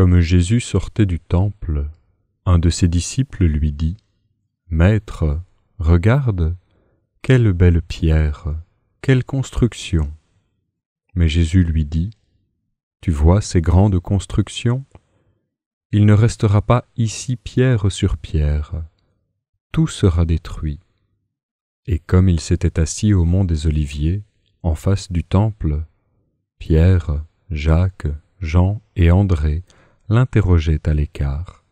Comme Jésus sortait du temple, un de ses disciples lui dit Maître, regarde, quelle belle pierre, quelle construction. Mais Jésus lui dit Tu vois ces grandes constructions Il ne restera pas ici pierre sur pierre, tout sera détruit. Et comme il s'était assis au mont des Oliviers, en face du temple, Pierre, Jacques, Jean et André l'interrogeait à l'écart.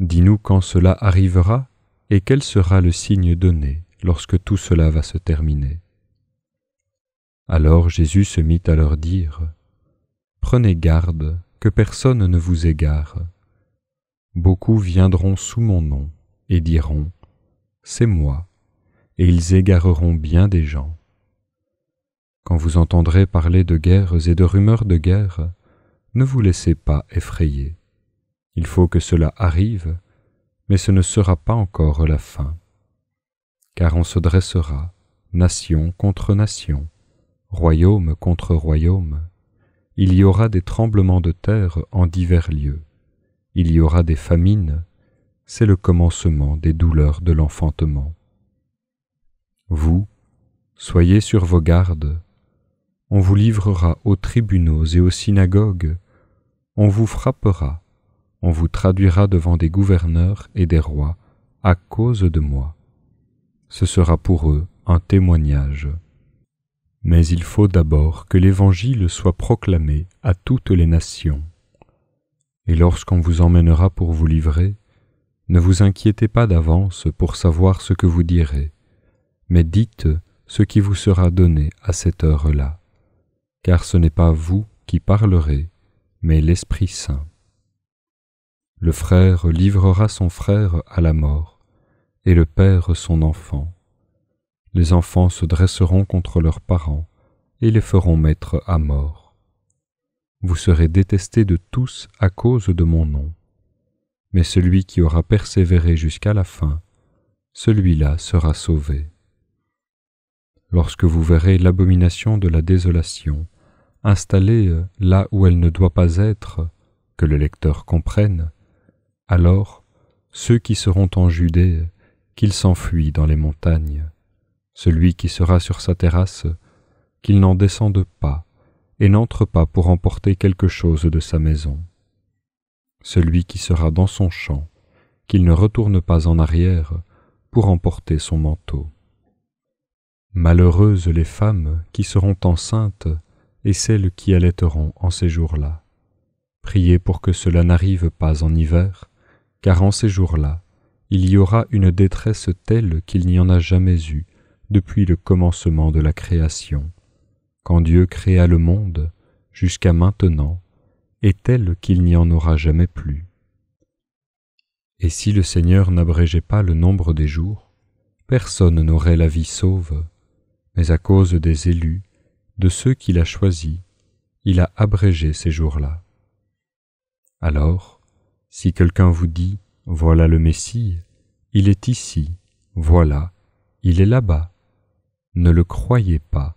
Dis-nous quand cela arrivera et quel sera le signe donné lorsque tout cela va se terminer. Alors Jésus se mit à leur dire, Prenez garde que personne ne vous égare. Beaucoup viendront sous mon nom et diront, C'est moi, et ils égareront bien des gens. Quand vous entendrez parler de guerres et de rumeurs de guerres, ne vous laissez pas effrayer. Il faut que cela arrive, mais ce ne sera pas encore la fin. Car on se dressera, nation contre nation, royaume contre royaume. Il y aura des tremblements de terre en divers lieux. Il y aura des famines. C'est le commencement des douleurs de l'enfantement. Vous, soyez sur vos gardes. On vous livrera aux tribunaux et aux synagogues on vous frappera, on vous traduira devant des gouverneurs et des rois à cause de moi. Ce sera pour eux un témoignage. Mais il faut d'abord que l'Évangile soit proclamé à toutes les nations. Et lorsqu'on vous emmènera pour vous livrer, ne vous inquiétez pas d'avance pour savoir ce que vous direz, mais dites ce qui vous sera donné à cette heure-là, car ce n'est pas vous qui parlerez, mais l'Esprit Saint. Le frère livrera son frère à la mort, et le père son enfant. Les enfants se dresseront contre leurs parents, et les feront mettre à mort. Vous serez détestés de tous à cause de mon nom. Mais celui qui aura persévéré jusqu'à la fin, celui-là sera sauvé. Lorsque vous verrez l'abomination de la désolation, installée euh, là où elle ne doit pas être, que le lecteur comprenne, alors ceux qui seront en Judée, qu'ils s'enfuient dans les montagnes, celui qui sera sur sa terrasse, qu'il n'en descende pas et n'entre pas pour emporter quelque chose de sa maison, celui qui sera dans son champ, qu'il ne retourne pas en arrière pour emporter son manteau. Malheureuses les femmes qui seront enceintes et celles qui allaiteront en ces jours-là. Priez pour que cela n'arrive pas en hiver, car en ces jours-là, il y aura une détresse telle qu'il n'y en a jamais eu depuis le commencement de la création. Quand Dieu créa le monde, jusqu'à maintenant, et telle qu'il n'y en aura jamais plus. Et si le Seigneur n'abrégeait pas le nombre des jours, personne n'aurait la vie sauve, mais à cause des élus, de ceux qu'il a choisis, il a abrégé ces jours-là. Alors, si quelqu'un vous dit Voilà le Messie, il est ici, voilà, il est là-bas, ne le croyez pas.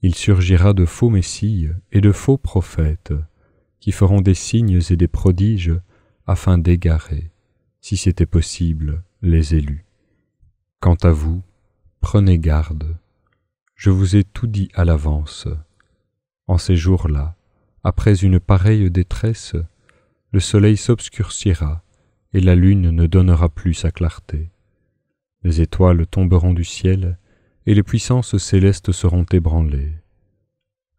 Il surgira de faux Messies et de faux prophètes, qui feront des signes et des prodiges afin d'égarer, si c'était possible, les élus. Quant à vous, prenez garde je vous ai tout dit à l'avance. En ces jours-là, après une pareille détresse, le soleil s'obscurcira et la lune ne donnera plus sa clarté. Les étoiles tomberont du ciel et les puissances célestes seront ébranlées.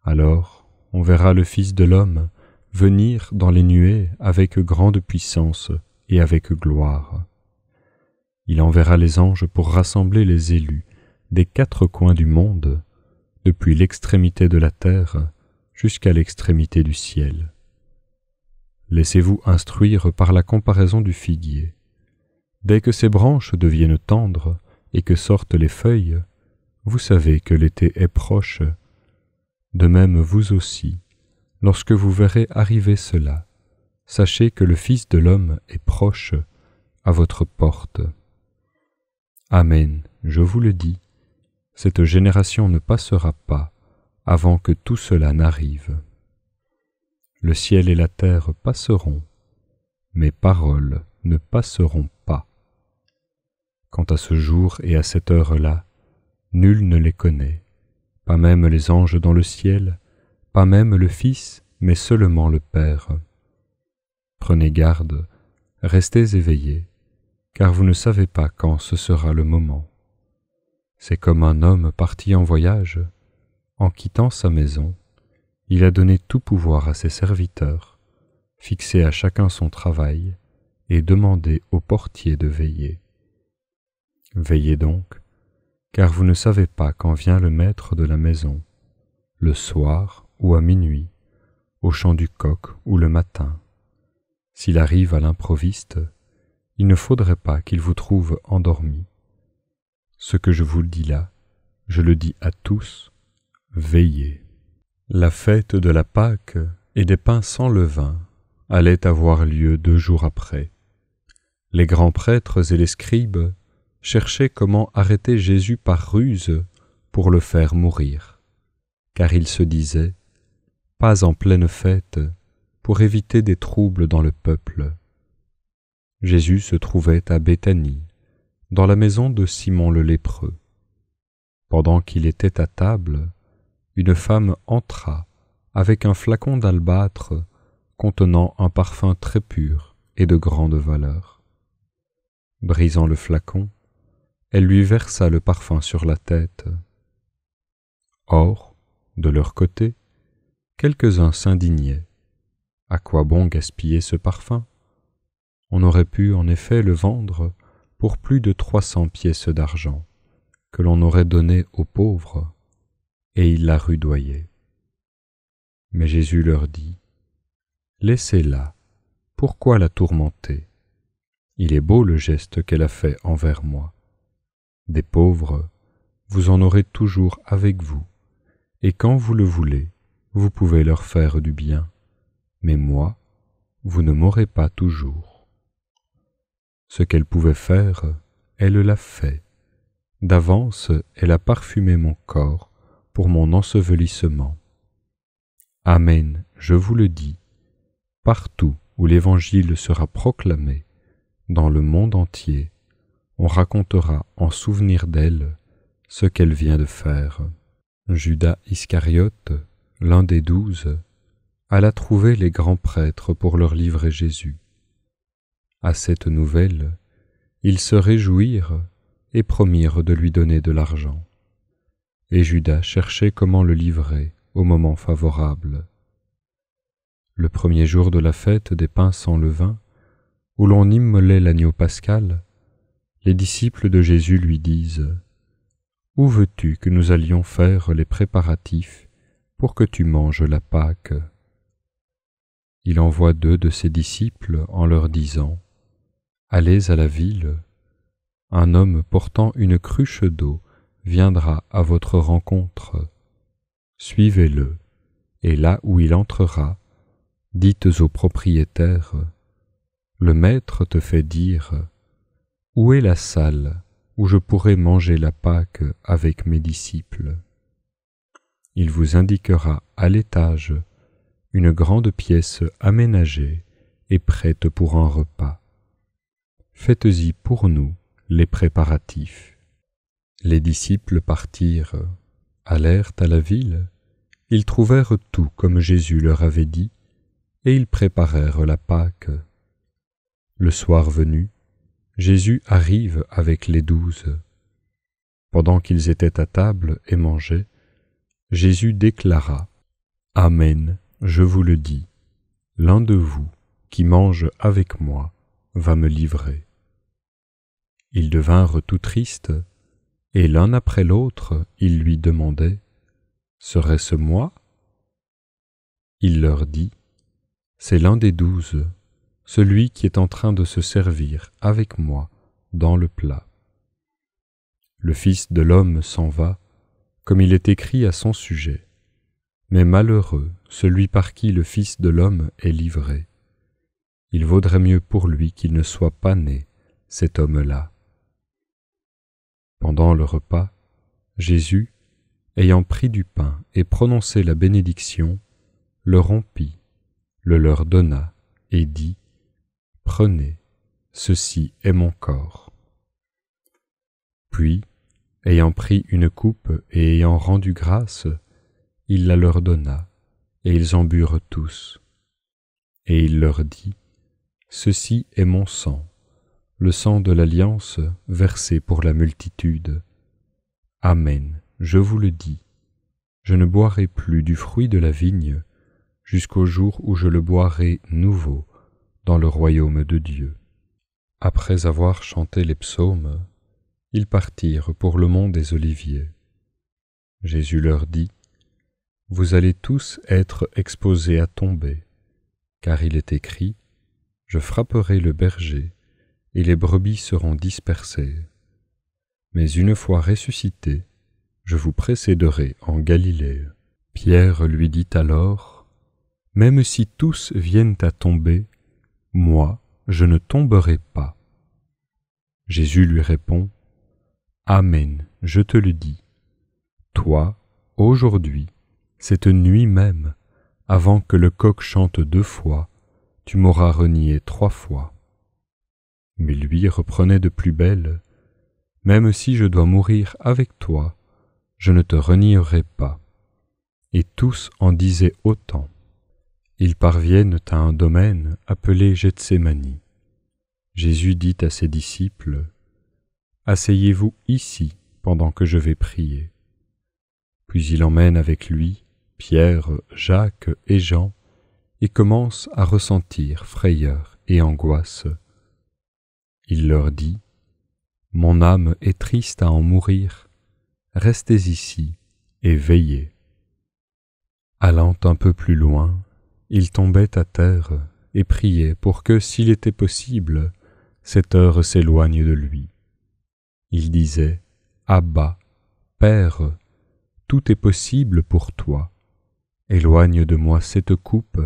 Alors, on verra le Fils de l'homme venir dans les nuées avec grande puissance et avec gloire. Il enverra les anges pour rassembler les élus des quatre coins du monde, depuis l'extrémité de la terre jusqu'à l'extrémité du ciel. Laissez-vous instruire par la comparaison du figuier. Dès que ses branches deviennent tendres et que sortent les feuilles, vous savez que l'été est proche. De même vous aussi, lorsque vous verrez arriver cela, sachez que le Fils de l'homme est proche à votre porte. Amen, je vous le dis. Cette génération ne passera pas avant que tout cela n'arrive. Le ciel et la terre passeront, mes paroles ne passeront pas. Quant à ce jour et à cette heure-là, nul ne les connaît, pas même les anges dans le ciel, pas même le Fils, mais seulement le Père. Prenez garde, restez éveillés, car vous ne savez pas quand ce sera le moment. C'est comme un homme parti en voyage. En quittant sa maison, il a donné tout pouvoir à ses serviteurs, fixé à chacun son travail, et demandé au portier de veiller. Veillez donc, car vous ne savez pas quand vient le maître de la maison, le soir ou à minuit, au chant du coq ou le matin. S'il arrive à l'improviste, il ne faudrait pas qu'il vous trouve endormi. Ce que je vous dis là, je le dis à tous, veillez. La fête de la Pâque et des pains sans levain allait avoir lieu deux jours après. Les grands prêtres et les scribes cherchaient comment arrêter Jésus par ruse pour le faire mourir, car ils se disaient Pas en pleine fête, pour éviter des troubles dans le peuple. Jésus se trouvait à Béthanie, dans la maison de Simon le lépreux. Pendant qu'il était à table, une femme entra avec un flacon d'albâtre contenant un parfum très pur et de grande valeur. Brisant le flacon, elle lui versa le parfum sur la tête. Or, de leur côté, quelques-uns s'indignaient. À quoi bon gaspiller ce parfum On aurait pu en effet le vendre pour plus de trois cents pièces d'argent que l'on aurait donné aux pauvres, et il la rudoyait. Mais Jésus leur dit, Laissez-la, pourquoi la tourmenter Il est beau le geste qu'elle a fait envers moi. Des pauvres, vous en aurez toujours avec vous, et quand vous le voulez, vous pouvez leur faire du bien, mais moi, vous ne m'aurez pas toujours. Ce qu'elle pouvait faire, elle l'a fait. D'avance, elle a parfumé mon corps pour mon ensevelissement. Amen, je vous le dis, partout où l'Évangile sera proclamé, dans le monde entier, on racontera en souvenir d'elle ce qu'elle vient de faire. Judas Iscariote, l'un des douze, alla trouver les grands prêtres pour leur livrer Jésus. À cette nouvelle, ils se réjouirent et promirent de lui donner de l'argent. Et Judas cherchait comment le livrer au moment favorable. Le premier jour de la fête des pains sans levain, où l'on immolait l'agneau pascal, les disciples de Jésus lui disent Où veux-tu que nous allions faire les préparatifs pour que tu manges la Pâque Il envoie deux de ses disciples en leur disant Allez à la ville. Un homme portant une cruche d'eau viendra à votre rencontre. Suivez-le, et là où il entrera, dites au propriétaire, Le maître te fait dire, Où est la salle où je pourrai manger la Pâque avec mes disciples Il vous indiquera à l'étage une grande pièce aménagée et prête pour un repas faites-y pour nous les préparatifs. Les disciples partirent, allèrent à la ville, ils trouvèrent tout comme Jésus leur avait dit, et ils préparèrent la Pâque. Le soir venu, Jésus arrive avec les douze. Pendant qu'ils étaient à table et mangeaient, Jésus déclara Amen, je vous le dis, l'un de vous qui mange avec moi va me livrer. Ils devinrent tout tristes, et l'un après l'autre, ils lui demandaient Serait-ce moi Il leur dit C'est l'un des douze, celui qui est en train de se servir avec moi dans le plat. Le Fils de l'homme s'en va, comme il est écrit à son sujet. Mais malheureux celui par qui le Fils de l'homme est livré il vaudrait mieux pour lui qu'il ne soit pas né, cet homme-là. Pendant le repas, Jésus, ayant pris du pain et prononcé la bénédiction, le rompit, le leur donna et dit, Prenez, ceci est mon corps. Puis, ayant pris une coupe et ayant rendu grâce, il la leur donna, et ils en burent tous. Et il leur dit, Ceci est mon sang, le sang de l'alliance versé pour la multitude. Amen, je vous le dis, je ne boirai plus du fruit de la vigne jusqu'au jour où je le boirai nouveau dans le royaume de Dieu. Après avoir chanté les psaumes, ils partirent pour le mont des Oliviers. Jésus leur dit, Vous allez tous être exposés à tomber, car il est écrit, je frapperai le berger, et les brebis seront dispersées. Mais une fois ressuscité, je vous précéderai en Galilée. Pierre lui dit alors, Même si tous viennent à tomber, moi je ne tomberai pas. Jésus lui répond, Amen, je te le dis. Toi, aujourd'hui, cette nuit même, avant que le coq chante deux fois, tu m'auras renié trois fois. Mais lui reprenait de plus belle, Même si je dois mourir avec toi, je ne te renierai pas. Et tous en disaient autant. Ils parviennent à un domaine appelé Gethsemane. Jésus dit à ses disciples, Asseyez-vous ici pendant que je vais prier. Puis il emmène avec lui Pierre, Jacques et Jean, et commence à ressentir frayeur et angoisse. Il leur dit Mon âme est triste à en mourir, restez ici et veillez. Allant un peu plus loin, il tombait à terre et priait pour que, s'il était possible, cette heure s'éloigne de lui. Il disait Abba, Père, tout est possible pour toi. Éloigne de moi cette coupe,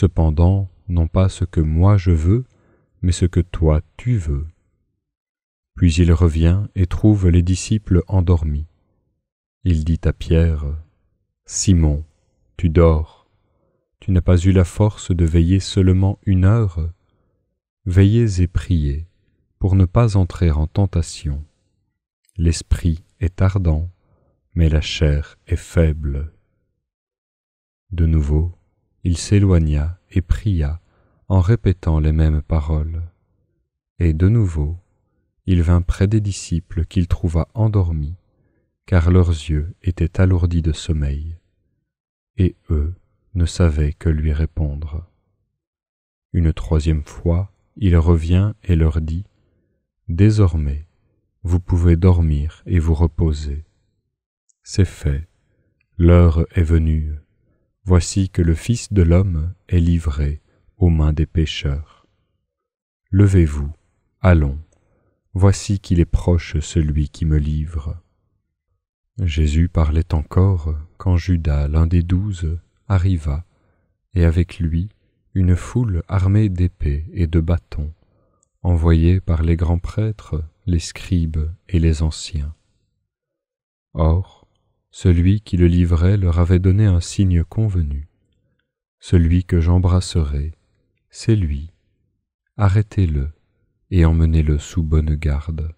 Cependant, non pas ce que moi je veux, mais ce que toi tu veux. Puis il revient et trouve les disciples endormis. Il dit à Pierre, Simon, tu dors. Tu n'as pas eu la force de veiller seulement une heure. Veillez et priez pour ne pas entrer en tentation. L'esprit est ardent, mais la chair est faible. De nouveau, il s'éloigna et pria en répétant les mêmes paroles. Et de nouveau, il vint près des disciples qu'il trouva endormis, car leurs yeux étaient alourdis de sommeil, et eux ne savaient que lui répondre. Une troisième fois, il revient et leur dit, Désormais, vous pouvez dormir et vous reposer. C'est fait, l'heure est venue, Voici que le Fils de l'homme est livré aux mains des pécheurs. Levez-vous, allons, voici qu'il est proche celui qui me livre. Jésus parlait encore quand Judas, l'un des douze, arriva, et avec lui une foule armée d'épées et de bâtons, envoyée par les grands prêtres, les scribes et les anciens. Or, celui qui le livrait leur avait donné un signe convenu. Celui que j'embrasserai, c'est lui. Arrêtez-le et emmenez-le sous bonne garde.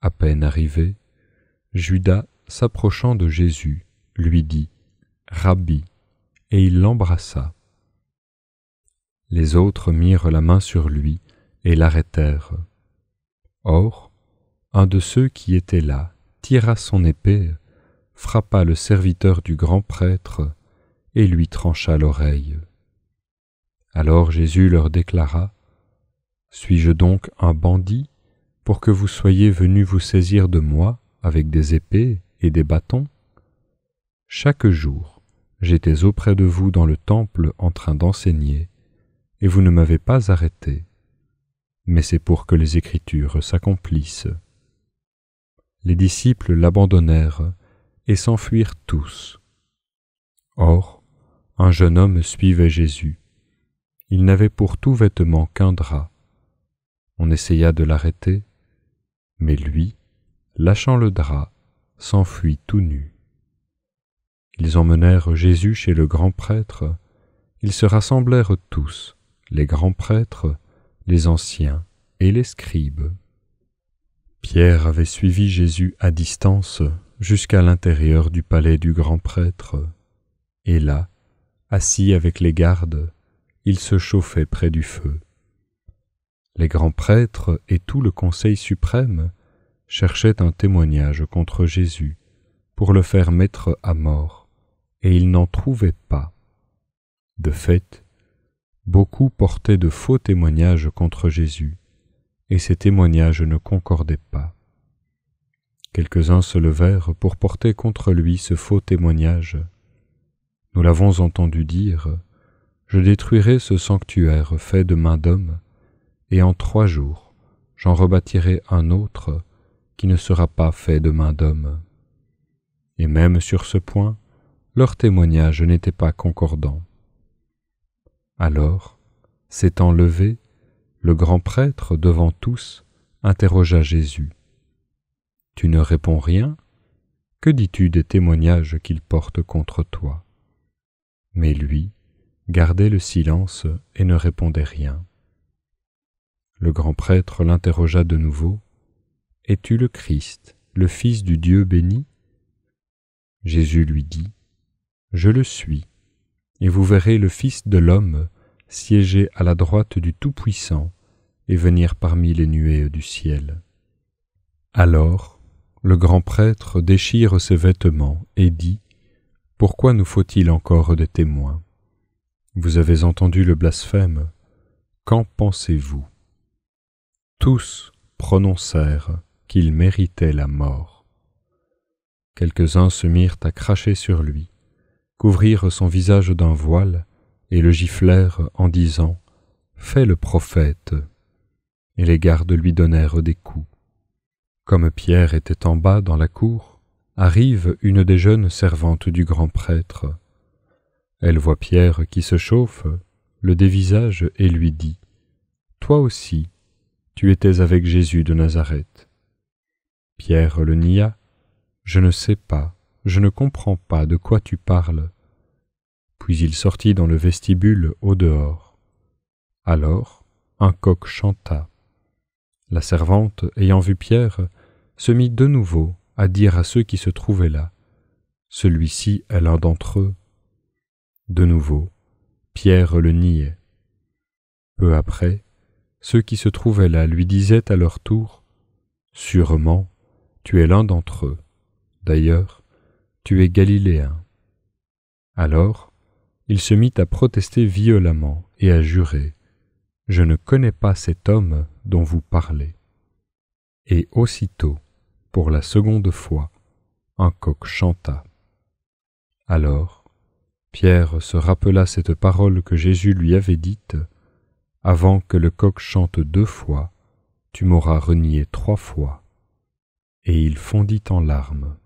À peine arrivé, Judas, s'approchant de Jésus, lui dit Rabbi, et il l'embrassa. Les autres mirent la main sur lui et l'arrêtèrent. Or, un de ceux qui étaient là tira son épée frappa le serviteur du grand prêtre et lui trancha l'oreille. Alors Jésus leur déclara Suis-je donc un bandit pour que vous soyez venus vous saisir de moi avec des épées et des bâtons Chaque jour, j'étais auprès de vous dans le temple en train d'enseigner, et vous ne m'avez pas arrêté. Mais c'est pour que les Écritures s'accomplissent. Les disciples l'abandonnèrent et s'enfuirent tous. Or, un jeune homme suivait Jésus. Il n'avait pour tout vêtement qu'un drap. On essaya de l'arrêter, mais lui, lâchant le drap, s'enfuit tout nu. Ils emmenèrent Jésus chez le grand prêtre, ils se rassemblèrent tous, les grands prêtres, les anciens et les scribes. Pierre avait suivi Jésus à distance jusqu'à l'intérieur du palais du grand prêtre, et là, assis avec les gardes, il se chauffait près du feu. Les grands prêtres et tout le Conseil suprême cherchaient un témoignage contre Jésus pour le faire mettre à mort, et ils n'en trouvaient pas. De fait, beaucoup portaient de faux témoignages contre Jésus, et ces témoignages ne concordaient pas. Quelques-uns se levèrent pour porter contre lui ce faux témoignage. Nous l'avons entendu dire, Je détruirai ce sanctuaire fait de main d'homme, et en trois jours j'en rebâtirai un autre qui ne sera pas fait de main d'homme. Et même sur ce point, leur témoignage n'était pas concordant. Alors, s'étant levé, le grand prêtre devant tous interrogea Jésus. Tu ne réponds rien Que dis-tu des témoignages qu'il porte contre toi Mais lui gardait le silence et ne répondait rien. Le grand prêtre l'interrogea de nouveau. Es-tu le Christ, le Fils du Dieu béni Jésus lui dit, Je le suis, et vous verrez le Fils de l'homme siéger à la droite du Tout-Puissant et venir parmi les nuées du ciel. Alors le grand prêtre déchire ses vêtements et dit Pourquoi nous faut-il encore des témoins Vous avez entendu le blasphème. Qu'en pensez-vous Tous prononcèrent qu'il méritait la mort. Quelques-uns se mirent à cracher sur lui, couvrirent son visage d'un voile et le giflèrent en disant Fais le prophète. Et les gardes lui donnèrent des coups comme Pierre était en bas dans la cour, arrive une des jeunes servantes du grand prêtre. Elle voit Pierre qui se chauffe, le dévisage et lui dit Toi aussi, tu étais avec Jésus de Nazareth. Pierre le nia Je ne sais pas, je ne comprends pas de quoi tu parles. Puis il sortit dans le vestibule au dehors. Alors, un coq chanta. La servante, ayant vu Pierre, se mit de nouveau à dire à ceux qui se trouvaient là Celui-ci est l'un d'entre eux. De nouveau, Pierre le niait. Peu après, ceux qui se trouvaient là lui disaient à leur tour Sûrement, tu es l'un d'entre eux. D'ailleurs, tu es galiléen. Alors, il se mit à protester violemment et à jurer Je ne connais pas cet homme dont vous parlez. Et aussitôt, pour la seconde fois, un coq chanta. Alors, Pierre se rappela cette parole que Jésus lui avait dite Avant que le coq chante deux fois, tu m'auras renié trois fois. Et il fondit en larmes.